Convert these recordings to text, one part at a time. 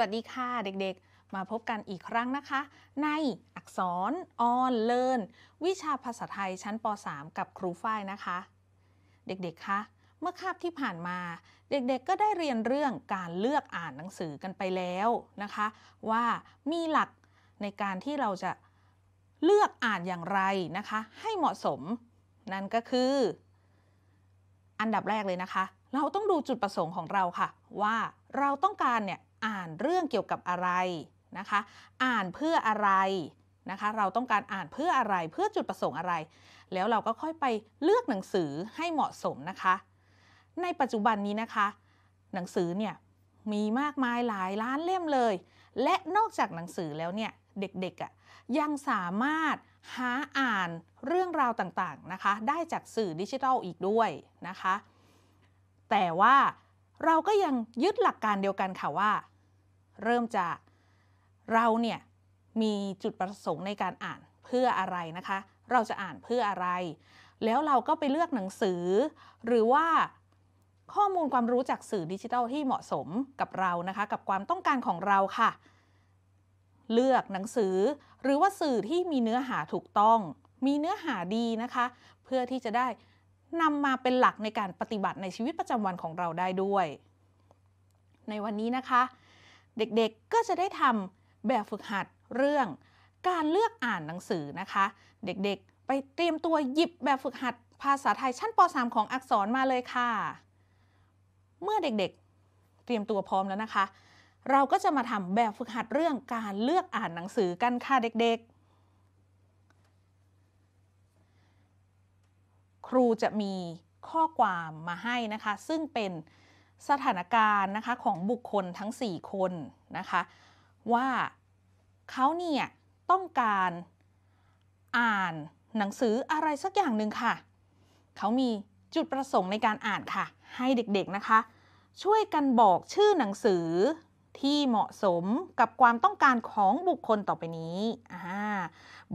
วัสดีค่ะ เด็กๆมาพบกันอีกครั้งนะคะ ในอักษรออนเลินวิชาภาษาไทยชั้นป .3 กับครูฝ้ายนะคะ เด็กๆคะเมื่อคาบที่ผ่านมา เด็กๆก็ได้เรียนเรื่องการเลือกอ่านหนังสือกันไปแล้วนะคะ ว่ามีหลักในการที่เราจะเลือกอ่านอย่างไรนะคะ ให้เหมาะสมนั่นก็คือ อันดับแรกเลยนะคะ เราต้องดูจุดประสงค์ของเราค่ะ ว่าเราต้องการเนี่ยอ่านเรื่องเกี่ยวกับอะไรนะคะ อ่านเพื่ออะไรนะคะ เราต้องการอ่านเพื่ออะไรเพื่อจุดประสงค์อะไร แล้วเราก็ค่อยไปเลือกหนังสือให้เหมาะสมนะคะ ในปัจจุบันนี้นะคะ หนังสือเนี่ยมีมากมายหลายล้านเล่มเลย และนอกจากหนังสือแล้วเนี่ยเด็กๆอะ่ะยังสามารถหาอ่านเรื่องราวต่างๆนะคะ ได้จากสื่อดิจิทัลอีกด้วยนะคะ แต่ว่าเราก็ยังยึดหลักการเดียวกันค่ะว่า เริ่มจากเราเนี่ยมีจุดประสงค์ในการอ่านเพื่ออะไรนะคะ เราจะอ่านเพื่ออะไร แล้วเราก็ไปเลือกหนังสือ หรือว่าข้อมูลความรู้จากสื่อดิจิทัลที่เหมาะสมกับเรานะคะกับความต้องการของเราค่ะ เลือกหนังสือ หรือว่าสื่อที่มีเนื้อหาถูกต้อง มีเนื้อหาดีนะคะ เพื่อที่จะได้นำมาเป็นหลักในการปฏิบัติในชีวิตประจำวันของเราได้ด้วย ในวันนี้นะคะ เด็กๆก็จะได้ทำแบบฝึกหัดเรื่อง การเลือกอ่านหนังสือนะคะ เด็กๆไปเตรียมตัวหยิบแบบฝึกหัด ภาษาไทยชั้นป .3 ของอักษรมาเลยค่ะ เมื่อเด็กๆเตรียมตัวพร้อมแล้วนะคะ เราก็จะมาทำแบบฝึกหัดเรื่อง การเลือกอ่านหนังสือกันค่ะเด็ก ๆครูจะมีข้อความมาให้นะคะซึ่งเป็นสถานการณ์นะคะของบุคคลทั้ง 4 คนนะคะ ว่าเขาเนี่ยต้องการอ่านหนังสืออะไรสักอย่างหนึ่งค่ะเขามีจุดประสงค์ในการอ่านค่ะ ให้เด็กๆนะคะ ช่วยกันบอกชื่อหนังสือที่เหมาะสมกับความต้องการของบุคคลต่อไปนี้อ่า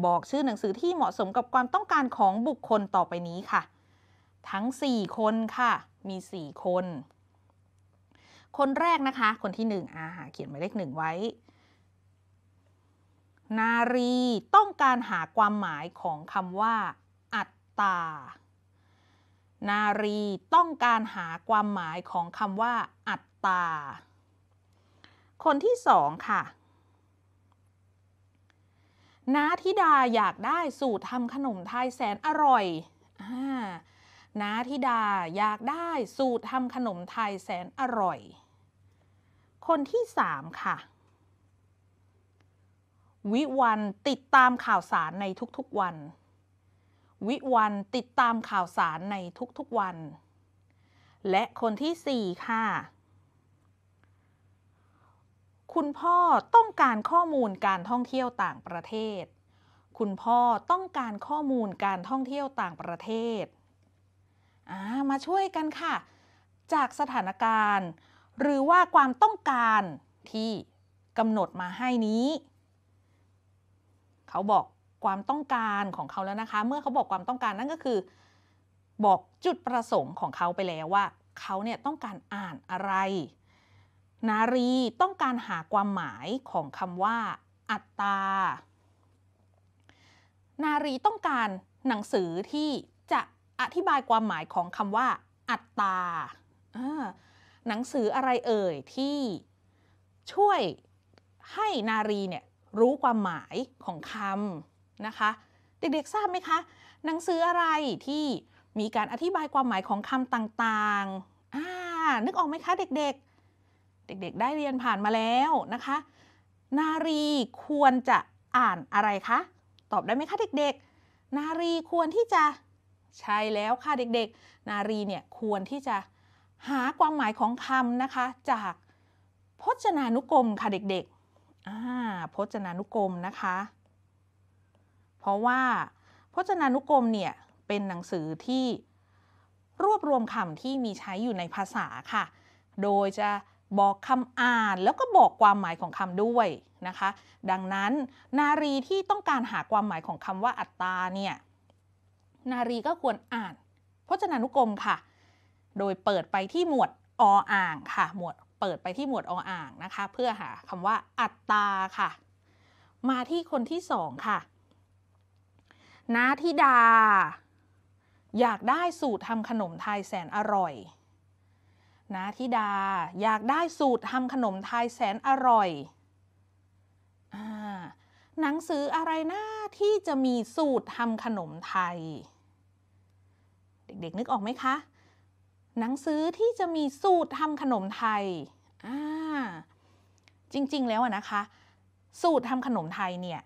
บอกชื่อหนังสือที่เหมาะสมกับความต้องการของบุคคลต่อไปนี้ค่ะ ทั้ง4คนค่ะ มี4คน คนแรกนะคะ คนที่1นึ่งอาหาเขียนหมายเลขหนึ่งไว้ นารี ต้องการหาความหมายของคำว่า อัตตา นารีต้องการหาความหมายของคำว่าอัตตา คนที่สองค่ะน้าธิดาอยากได้สูตรทำขนมไทยแสนอร่อยอน้าธิดาอยากได้สูตรทำขนมไทยแสนอร่อย คนที่สามค่ะ วิวันติดตามข่าวสารในทุกๆวัน วิวันติดตามข่าวสารในทุกๆวัน และคนที่สี่ค่ะคุณพ่อต้องการข้อมูลการท่องเที่ยวต่างประเทศ คุณพ่อต้องการข้อมูลการท่องเที่ยวต่างประเทศ มาช่วยกันค่ะ จากสถานการณ์ หรือว่าความต้องการที่กำหนดมาให้นี้ เขาบอกความต้องการของเขาแล้วนะคะ เมื่อเขาบอกความต้องการนั่นก็คือ บอกจุดประสงค์ของเขาไปแล้วว่า เขาเนี่ยต้องการอ่านอะไรนารีต้องการหาความหมายของคำว่าอัตตา นารีต้องการหนังสือที่จะอธิบายความหมายของคำว่าอัตตา หนังสืออะไรเอ่ยที่ช่วยให้นารีเนี่ยรู้ความหมายของคำนะคะ เด็กๆทราบไหมคะหนังสืออะไรที่มีการอธิบายความหมายของคำต่างๆ นึกออกไหมคะเด็ก ๆเด็กๆ ได้เรียนผ่านมาแล้วนะคะ นารีควรจะอ่านอะไรคะ ตอบได้ไหมคะเด็กๆ นารีควรที่จะ ใช่แล้วค่ะเด็กๆ นารีเนี่ยควรที่จะหาความหมายของคำนะคะจากพจนานุกรม ค่ะเด็กๆ อ่า พจนานุกรมนะคะ เพราะว่าพจนานุกรมเนี่ยเป็นหนังสือที่รวบรวมคำที่มีใช้อยู่ในภาษาค่ะ โดยจะบอกคำอ่านแล้วก็บอกความหมายของคำด้วยนะคะดังนั้นนารีที่ต้องการหาความหมายของคำว่าอัตตาเนี่ยนารีก็ควรอ่านพจนานุกรมค่ะ โดยเปิดไปที่หมวดออ่างค่ะหมวดเปิดไปที่หมวดออ่างนะคะเพื่อหาคำว่าอัตตาค่ะมาที่คนที่สองค่ะนาธิดาอยากได้สูตรทำขนมไทยแสนอร่อยนะทิดาอยากได้สูตรทำขนมไทยแสนอร่อยอหนังสืออะไรนะที่จะมีสูตรทำขนมไทย เด็กๆนึกออกไหมคะ หนังสือที่จะมีสูตรทำขนมไทย จริงๆแล้วนะคะ สูตรทำขนมไทยเนี่ย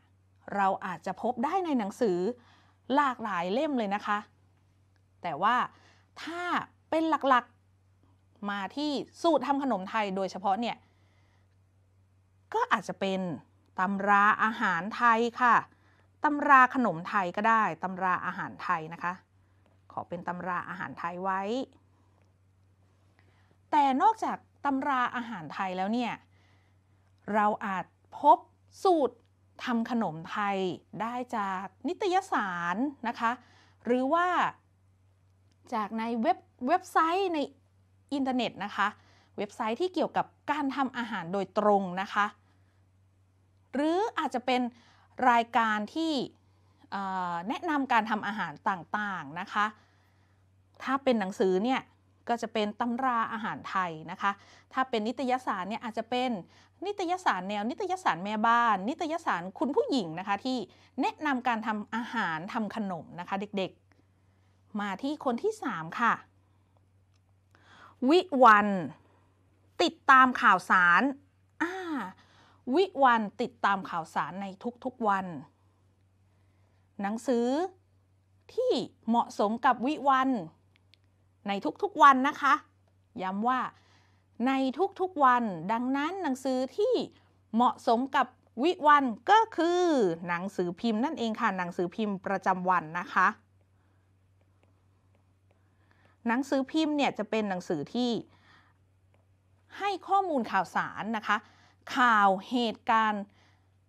เราอาจจะพบได้ในหนังสือหลากหลายเล่มเลยนะคะ แต่ว่าถ้าเป็นหลักๆมาที่สูตรทำขนมไทยโดยเฉพาะเนี่ย ก็อาจจะเป็นตำราอาหารไทยค่ะตำราขนมไทยก็ได้ตำราอาหารไทยนะคะขอเป็นตำราอาหารไทยไว้ แต่นอกจากตำราอาหารไทยแล้วเนี่ย เราอาจพบสูตรทำขนมไทยได้จากนิตยสารนะคะ หรือว่าจากในเว็บเว็บไซต์ในอินเทอร์เน็ตนะคะเว็บไซต์ที่เกี่ยวกับการทำอาหารโดยตรงนะคะ หรืออาจจะเป็นรายการที่แนะนำการทำอาหารต่างๆนะคะ ถ้าเป็นหนังสือเนี่ยก็จะเป็นตำราอาหารไทยนะคะ ถ้าเป็นนิตยสารเนี่ยอาจจะเป็นนิตยสารแนว นิตยสารแม่บ้าน นิตยสารคุณผู้หญิงนะคะที่แนะนำการทำอาหารทำขนมนะคะเด็กๆ มาที่คนที่ 3 ค่ะวิวัน ติดตามข่าวสาร วิวันติดตามข่าวสารในทุกๆวัน หนังสือ ที่เหมาะสมกับวิวัน ในทุกๆวันนะคะ ย้ำว่า ในทุกๆวัน ดังนั้นหนังสือที่เหมาะสมกับวิวัน ก็คือ หนังสือพิมพ์นั่นเองค่ะหนังสือพิมพ์ประจำวันนะคะหนังสือพิมพ์เนี่ยจะเป็นหนังสือที่ ให้ข้อมูลข่าวสารนะคะข่าวเหตุการณ์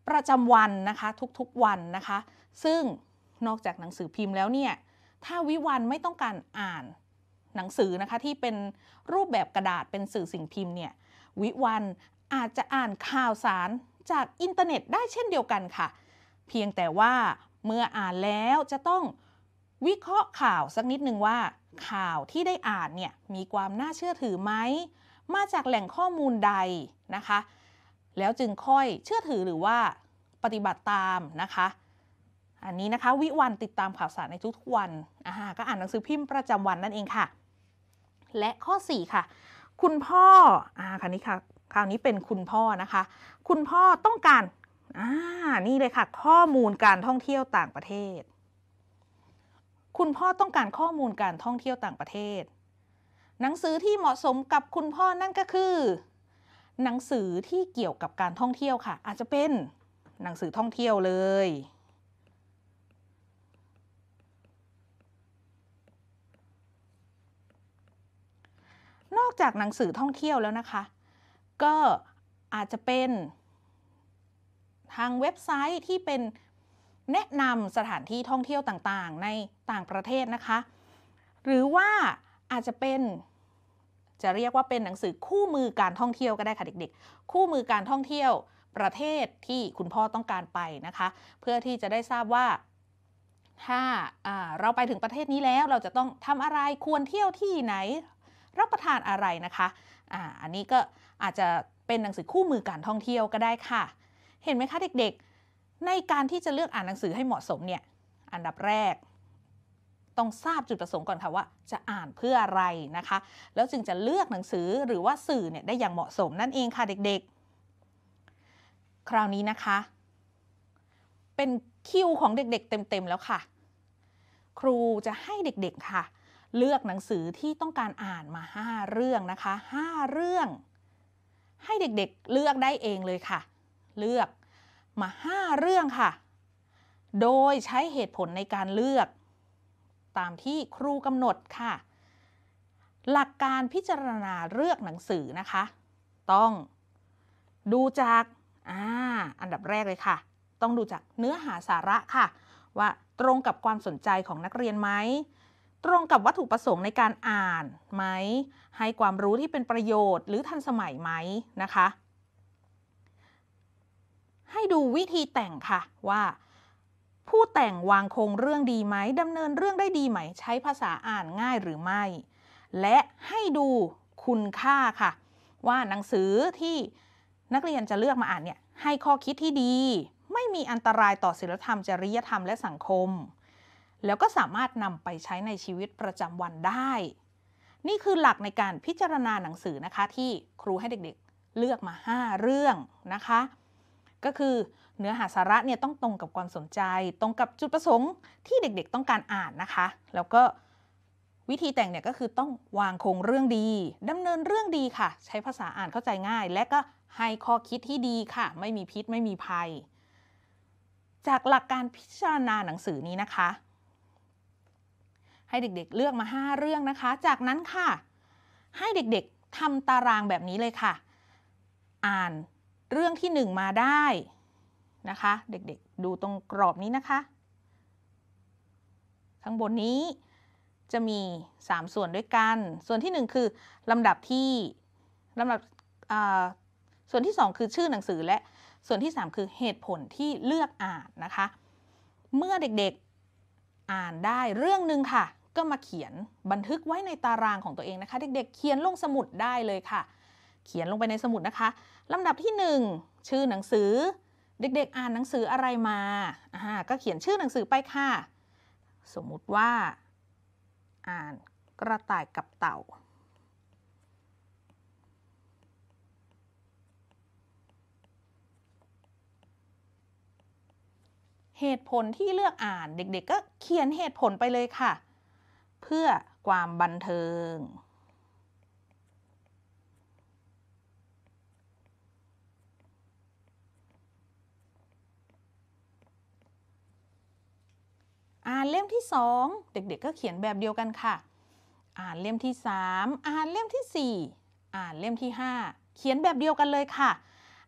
ประจำวันนะคะทุกๆวันนะคะ ซึ่งนอกจากหนังสือพิมพ์แล้วเนี่ยถ้าวิวันไม่ต้องการอ่านหนังสือนะคะที่เป็นรูปแบบกระดาษเป็นสื่อสิ่งพิมพ์เนี่ยวิวันอาจจะอ่านข่าวสารจากอินเทอร์เน็ต ได้เช่นเดียวกันค่ะ เพียงแต่ว่าเมื่ออ่านแล้วจะต้องวิเคราะห์ข่าวสักนิดหนึ่งว่า ข่าวที่ได้อ่านเนี่ยมีความน่าเชื่อถือไหมมาจากแหล่งข้อมูลใดนะคะ แล้วจึงค่อยเชื่อถือหรือว่าปฏิบัติตามนะคะ อันนี้นะคะวิวันติดตามข่าวสารในทุกๆวันอ่าก็อ่านหนังสือพิมพ์ประจำวันนั่นเองค่ะและข้อ 4 ค่ะ คุณพ่ออ่าคราวนี้ค่ะคราวนี้เป็นคุณพ่อนะคะ คุณพ่อต้องการอ่านี่เลยค่ะ ข้อมูลการท่องเที่ยวต่างประเทศคุณพ่อต้องการข้อมูลการท่องเที่ยวต่างประเทศ หนังสือที่เหมาะสมกับคุณพ่อนั่นก็คือ หนังสือที่เกี่ยวกับการท่องเที่ยวค่ะ อาจจะเป็นหนังสือท่องเที่ยวเลย นอกจากหนังสือท่องเที่ยวแล้วนะคะ ก็อาจจะเป็นทางเว็บไซต์ที่เป็นแนะนำสถานที่ท่องเที่ยวต่างๆ ในต่างประเทศนะคะ หรือว่าอาจจะเป็นจะเรียกว่าเป็นหนังสือคู่มือการท่องเที่ยว ก็ได้ค่ะเด็กๆ คู่มือการท่องเที่ยวประเทศที่คุณพ่อต้องการไปนะคะ เพื่อที่จะได้ทราบว่า ถ้าเราไปถึงประเทศนี้แล้ว เราจะต้องทำอะไรควรเที่ยวที่ไหน รับประทานอะไรนะคะออันนี้ก็อาจจะเป็นหนังสือคู่มือการท่องเที่ยวก็ได้ค่ะ เห็นไหมคะเด็ก ๆในการที่จะเลือกอ่านหนังสือให้เหมาะสมเนี่ย อันดับแรก ต้องทราบจุดประสงค์ก่อนค่ะว่าจะอ่านเพื่ออะไรนะคะ แล้วจึงจะเลือกหนังสือหรือว่าสื่อเนี่ยได้อย่างเหมาะสมนั่นเองค่ะเด็กๆ คราวนี้นะคะ เป็น คิวของเด็กๆ เต็ม ๆ แล้วค่ะ ครูจะให้เด็กๆค่ะ เลือกหนังสือที่ต้องการอ่านมา 5 เรื่องนะคะ 5 เรื่อง ให้เด็กๆเลือกได้เองเลยค่ะ เลือกมา 5 เรื่องค่ะ โดยใช้เหตุผลในการเลือก ตามที่ครูกำหนดค่ะ หลักการพิจารณาเลือกหนังสือนะคะ ต้องดูจาก อ่า อันดับแรกเลยค่ะ ต้องดูจากเนื้อหาสาระค่ะ ว่าตรงกับความสนใจของนักเรียนไหม ตรงกับวัตถุประสงค์ในการอ่านไหม ให้ความรู้ที่เป็นประโยชน์หรือทันสมัยไหมนะคะให้ดูวิธีแต่งค่ะว่า ผู้แต่งวางโครงเรื่องดีไหมดำเนินเรื่องได้ดีไหม ใช้ภาษาอ่านง่ายหรือไม่ และให้ดูคุณค่าค่ะ ว่าหนังสือที่นักเรียนจะเลือกมาอ่านเนี่ยให้ข้อคิดที่ดี ไม่มีอันตรายต่อศิลธรรมจริยธรรมและสังคม แล้วก็สามารถนำไปใช้ในชีวิตประจำวันได้ นี่คือหลักในการพิจารณาหนังสือนะคะ ที่ครูให้เด็กๆ เลือกมา 5 เรื่องนะคะก็คือเนื้อหาสาระเนี่ยต้องตรงกับความสนใจ ตรงกับจุดประสงค์ที่เด็กๆต้องการอ่านนะคะ แล้วก็วิธีแต่งเนี่ยก็คือต้องวางโครงเรื่องดี ดำเนินเรื่องดีค่ะ ใช้ภาษาอ่านเข้าใจง่าย และก็ให้ข้อคิดที่ดีค่ะ ไม่มีพิษไม่มีภัย จากหลักการพิจารณาหนังสือนี้นะคะ ให้เด็กๆเลือกมา 5 เรื่องนะคะ จากนั้นค่ะ ให้เด็กๆทำตารางแบบนี้เลยค่ะ อ่านเรื่องที่ 1 มาได้ นะคะเด็กๆดูตรงกรอบนี้นะคะข้างบนนี้จะมี 3 ส่วนด้วยกัน ส่วนที่ 1 คือลำดับที่ลำดับส่วนที่ 2 คือชื่อหนังสือและส่วนที่ 3 คือเหตุผลที่เลือกอ่านนะคะ เมื่อเด็กๆอ่านได้เรื่องหนึ่งค่ะ ก็มาเขียนบันทึกไว้ในตารางของตัวเองนะคะ เด็กๆ เขียนลงสมุดได้เลยค่ะเขียนลงไปในสมุดนะคะลำดับที่ 1 ชื่อหนังสือเด็กๆอ่านหนังสืออะไรมาอ่าก็เขียนชื่อหนังสือไปค่ะ สมมุติว่าอ่านกระต่ายกับเต่า เหตุผลที่เลือกอ่านเด็กๆ ก็เขียนเหตุผลไปเลยค่ะ เพื่อความบันเทิงอ่านเล่มที่ 2 เด็กๆก็เขียนแบบเดียวกันค่ะ อ่านเล่มที่ 3อ่านเล่มที่ 4 อ่านเล่มที่ 5 เขียนแบบเดียวกันเลยค่ะ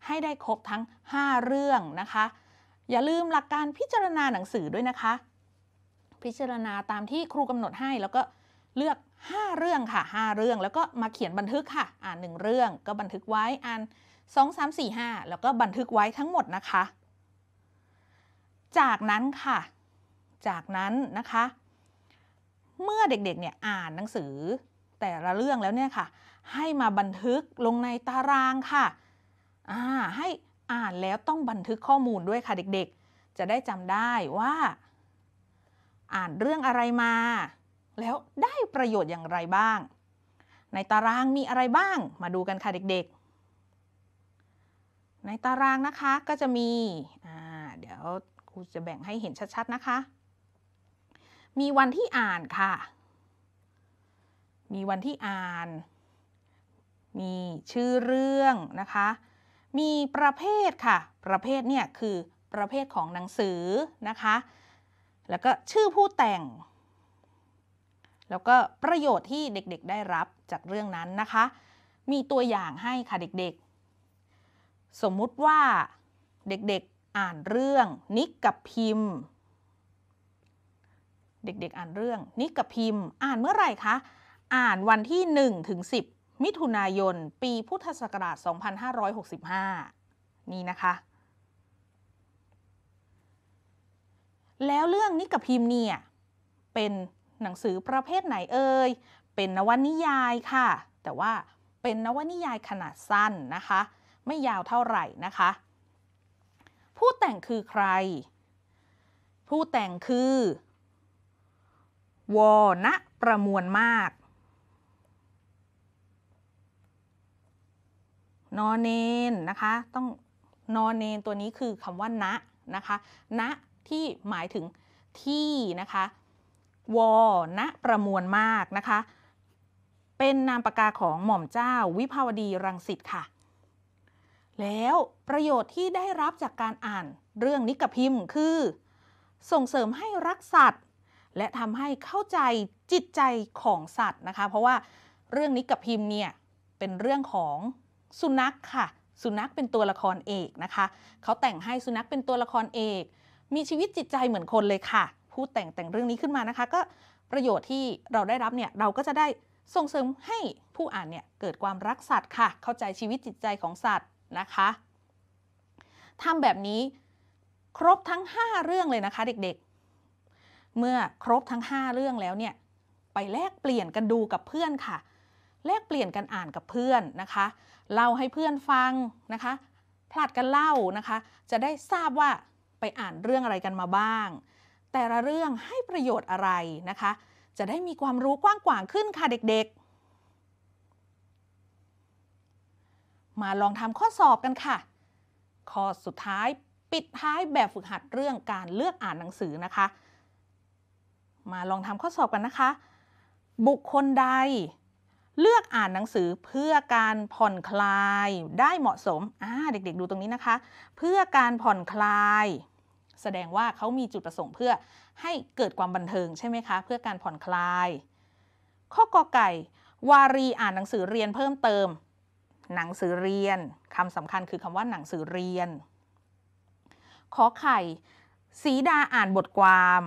ให้ได้ครบทั้ง 5 เรื่องนะคะ อย่าลืมหลักการพิจารณาหนังสือด้วยนะคะ พิจารณาตามที่ครูกำหนดให้ แล้วก็เลือก 5 เรื่องค่ะ 5 เรื่อง แล้วก็มาเขียนบันทึกค่ะ อ่าน 1 เรื่องก็บันทึกไว้อ่าน2 3 4 5แล้วก็บันทึกไว้ทั้งหมดนะคะ จากนั้นค่ะจากนั้นนะคะ เมื่อเด็ก ๆ เนี่ยอ่านหนังสือแต่ละเรื่องแล้วเนี่ยค่ะ ให้มาบันทึกลงในตารางค่ะอ่า ให้อ่านแล้วต้องบันทึกข้อมูลด้วยค่ะเด็ก ๆ จะได้จำได้ว่า อ่านเรื่องอะไรมา แล้วได้ประโยชน์อย่างไรบ้าง ในตารางมีอะไรบ้าง มาดูกันค่ะเด็ก ๆ ในตารางนะคะก็จะมี เดี๋ยวครูจะแบ่งให้เห็นชัดๆ นะคะมีวันที่อ่านค่ะ มีวันที่อ่าน มีชื่อเรื่องนะคะ มีประเภทค่ะ ประเภทเนี่ยคือประเภทของหนังสือนะคะ แล้วก็ชื่อผู้แต่ง แล้วก็ประโยชน์ที่เด็กๆได้รับจากเรื่องนั้นนะคะ มีตัวอย่างให้ค่ะเด็กๆ สมมุติว่าเด็กๆอ่านเรื่องนิกกับพิมพ์เด็กๆอ่านเรื่องนิกพิมพ์อ่านเมื่อไหร่คะอ่านวันที่1ถึง10 มิถุนายน ปีพุทธศักราช2565นี่นะคะ แล้วเรื่องนิกพิมพ์เนี่ยเป็นหนังสือประเภทไหนเอ่ยเป็นนวนิยายค่ะ แต่ว่าเป็นนวนิยายขนาดสั้นนะคะ ไม่ยาวเท่าไหร่นะคะ ผู้แต่งคือใคร ผู้แต่งคือวณประมวลมาก นอนเนนนะคะ ต้องนอนเนนตัวนี้คือคำว่าณนะคะณที่หมายถึงที่นะคะวณประมวลมากนะคะ เป็นนามปากกาของหม่อมเจ้าวิภาวดีรังสิตค่ะ แล้วประโยชน์ที่ได้รับจากการอ่านเรื่องนิกพิมพ์คือ ส่งเสริมให้รักสัตว์และทำให้เข้าใจจิตใจของสัตว์นะคะ เพราะว่าเรื่องนี้กับพิมพ์เนี่ยเป็นเรื่องของสุนัขค่ะสุนัขเป็นตัวละครเอกนะคะเขาแต่งให้สุนัขเป็นตัวละครเอก มีชีวิตจิตใจเหมือนคนเลยค่ะ ผู้แต่งแต่งเรื่องนี้ขึ้นมานะคะก็ประโยชน์ที่เราได้รับเนี่ยเราก็จะได้ส่งเสริมให้ผู้อ่านเนี่ยเกิดความรักสัตว์ค่ะเข้าใจชีวิตจิตใจของสัตว์นะคะทำแบบนี้ครบทั้ง 5 เรื่องเลยนะคะเด็ก ๆเมื่อครบทั้ง 5 เรื่องแล้วเนี่ยไปแลกเปลี่ยนกันดูกับเพื่อนค่ะ แลกเปลี่ยนกันอ่านกับเพื่อนนะคะเล่าให้เพื่อนฟังนะคะผลัด กันเล่านะคะ จะได้ทราบว่าไปอ่านเรื่องอะไรกันมาบ้าง แต่ละเรื่องให้ประโยชน์อะไรนะคะ จะได้มีความรู้กว้างขวางขึ้นค่ะเด็กๆ มาลองทำข้อสอบกันค่ะข้อ สุดท้ายปิดท้ายแบบฝึกหัดเรื่องการเลือกอ่านหนังสือนะคะมาลองทำข้อสอบกันนะคะ บุคคลใด เลือกอ่านหนังสือเพื่อการผ่อนคลายได้เหมาะสม อ่าเด็กๆ ดูตรงนี้นะคะ เพื่อการผ่อนคลาย แสดงว่าเขามีจุดประสงค์เพื่อให้เกิดความบันเทิงใช่ไหมคะเพื่อการผ่อนคลาย ข้อกอไก่ วารีอ่านหนังสือเรียนเพิ่มเติม หนังสือเรียนคำสำคัญคือคำว่าหนังสือเรียน ขอไข่สีดาอ่านบทความ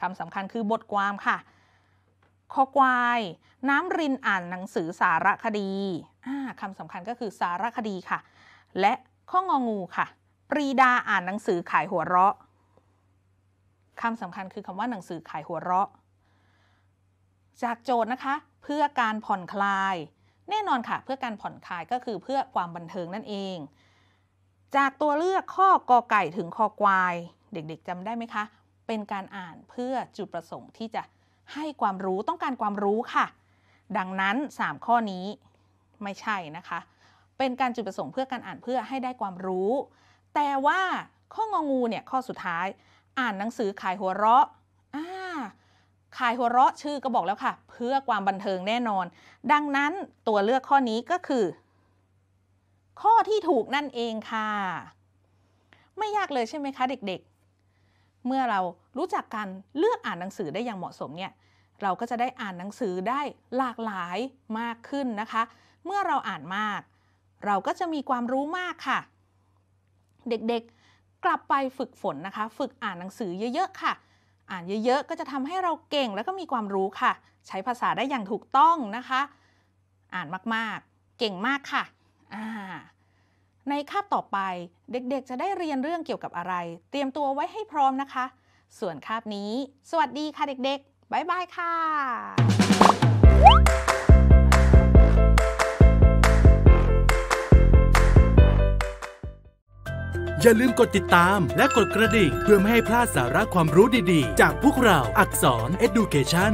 คำสำคัญคือบทความค่ะ คอควาย น้ำรินอ่านหนังสือสารคดีคำสำคัญก็คือสารคดีค่ะ และข้ององูค่ะ ปรีดาอ่านหนังสือขายหัวเราะคำสำคัญคือคำว่าหนังสือขายหัวเราะ จากโจทย์นะคะ เพื่อการผ่อนคลาย แน่นอนค่ะเพื่อการผ่อนคลายก็คือเพื่อความบันเทิงนั่นเอง จากตัวเลือกข้อกอไก่ถึงคอควายเด็กๆจำได้ไหมคะเป็นการอ่านเพื่อจุดประสงค์ที่จะให้ความรู้ต้องการความรู้ค่ะ ดังนั้น 3 ข้อนี้ไม่ใช่นะคะ เป็นการจุดประสงค์เพื่อการอ่านเพื่อให้ได้ความรู้ แต่ว่าข้ององูเนี่ยข้อสุดท้ายอ่านหนังสือขายหัวเราะาขายหัวเราะชื่อก็บอกแล้วค่ะ เพื่อความบันเทิงแน่นอน ดังนั้นตัวเลือกข้อนี้ก็คือ ข้อที่ถูกนั่นเองค่ะ ไม่ยากเลยใช่ไหมคะเด็ก ๆเมื่อเรารู้จักการเลือกอ่านหนังสือได้อย่างเหมาะสมเนี่ยเราก็จะได้อ่านหนังสือได้หลากหลายมากขึ้นนะคะ เมื่อเราอ่านมาก เราก็จะมีความรู้มากค่ะ เด็กๆกลับไปฝึกฝนนะคะ ฝึกอ่านหนังสือเยอะๆค่ะ อ่านเยอะ ๆ ก็จะทำให้เราเก่งแล้วก็มีความรู้ค่ะ ใช้ภาษาได้อย่างถูกต้องนะคะ อ่านมากๆ เก่งมากค่ะอ่าในคาบต่อไป เด็กๆ จะได้เรียนเรื่องเกี่ยวกับอะไร เตรียมตัวไว้ให้พร้อมนะคะ ส่วนคาบนี้ สวัสดีค่ะเด็ก ๆ บ๊ายบายค่ะ อย่าลืมกดติดตามและกดกระดิ่งเพื่อไม่ให้พลาดสาระความรู้ดีๆ จากพวกเราอักษร Education